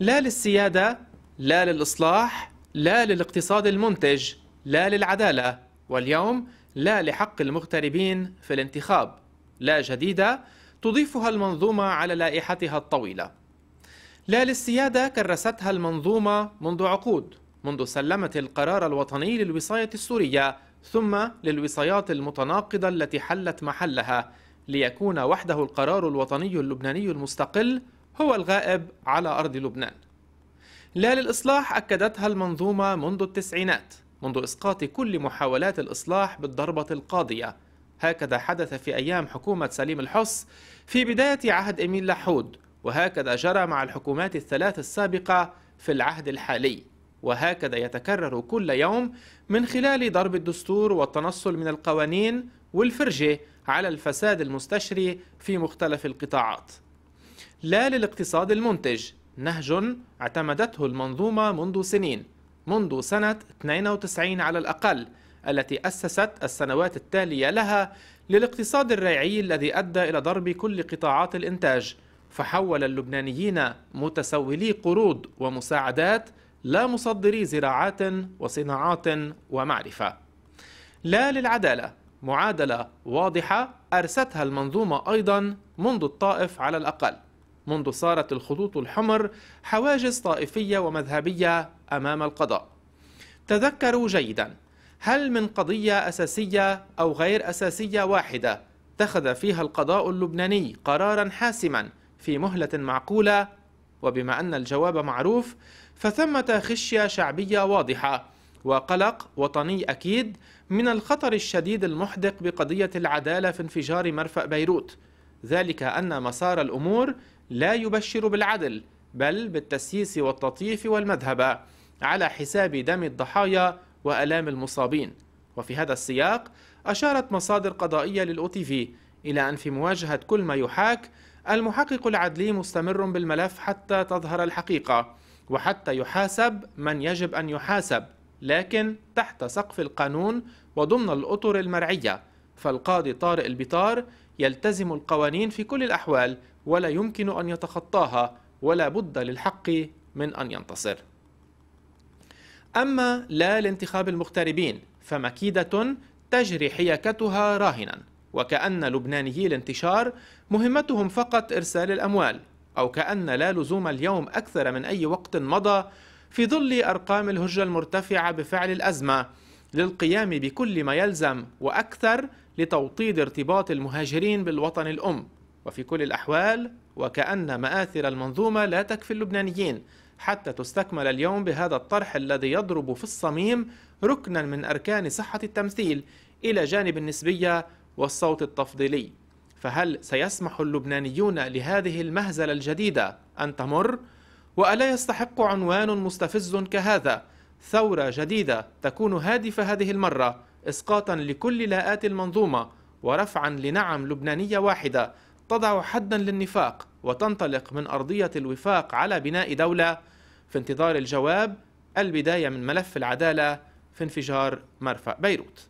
لا للسيادة لا للإصلاح لا للاقتصاد المنتج لا للعدالة واليوم لا لحق المغتربين في الانتخاب لا جديدة تضيفها المنظومة على لائحتها الطويلة لا للسيادة كرستها المنظومة منذ عقود منذ سلمت القرار الوطني للوصاية السورية ثم للوصايات المتناقضة التي حلت محلها ليكون وحده القرار الوطني اللبناني المستقل هو الغائب على أرض لبنان لا للإصلاح أكدتها المنظومة منذ التسعينات منذ إسقاط كل محاولات الإصلاح بالضربة القاضية هكذا حدث في أيام حكومة سليم الحص في بداية عهد إميل لحود وهكذا جرى مع الحكومات الثلاث السابقة في العهد الحالي وهكذا يتكرر كل يوم من خلال ضرب الدستور والتنصل من القوانين والفرجة على الفساد المستشري في مختلف القطاعات لا للاقتصاد المنتج نهج اعتمدته المنظومة منذ سنين منذ سنة 92 على الأقل التي أسست السنوات التالية لها للاقتصاد الريعي الذي أدى إلى ضرب كل قطاعات الإنتاج فحول اللبنانيين متسولي قروض ومساعدات لا مصدري زراعات وصناعات ومعرفة لا للعدالة معادلة واضحة أرستها المنظومة أيضا منذ الطائف على الأقل منذ صارت الخطوط الحمر حواجز طائفية ومذهبية أمام القضاء تذكروا جيدا هل من قضية أساسية أو غير أساسية واحدة اتخذ فيها القضاء اللبناني قرارا حاسما في مهلة معقولة وبما أن الجواب معروف فثمة خشية شعبية واضحة وقلق وطني أكيد من الخطر الشديد المحدق بقضية العدالة في انفجار مرفأ بيروت ذلك أن مسار الأمور لا يبشر بالعدل بل بالتسييس والتطييف والمذهبة على حساب دم الضحايا وألام المصابين وفي هذا السياق أشارت مصادر قضائية في إلى أن في مواجهة كل ما يحاك المحقق العدلي مستمر بالملف حتى تظهر الحقيقة وحتى يحاسب من يجب أن يحاسب لكن تحت سقف القانون وضمن الأطر المرعية فالقاضي طارق البطار يلتزم القوانين في كل الأحوال ولا يمكن أن يتخطاها ولا بد للحق من أن ينتصر أما لا لانتخاب المغتربين فمكيدة تجري حياكتها راهنا وكأن لبنانيي الانتشار مهمتهم فقط إرسال الأموال أو كأن لا لزوم اليوم أكثر من أي وقت مضى في ظل أرقام الهجرة المرتفعة بفعل الأزمة للقيام بكل ما يلزم وأكثر لتوطيد ارتباط المهاجرين بالوطن الأم وفي كل الأحوال وكأن مآثر المنظومة لا تكفي اللبنانيين حتى تستكمل اليوم بهذا الطرح الذي يضرب في الصميم ركنا من أركان صحة التمثيل إلى جانب النسبية والصوت التفضيلي فهل سيسمح اللبنانيون لهذه المهزلة الجديدة أن تمر؟ وألا يستحق عنوان مستفز كهذا ثورة جديدة تكون هادفة هذه المرة إسقاطا لكل لاءات المنظومة ورفعا لنعم لبنانية واحدة تضع حدا للنفاق وتنطلق من أرضية الوفاق على بناء دولة في انتظار الجواب البداية من ملف العدالة في انفجار مرفأ بيروت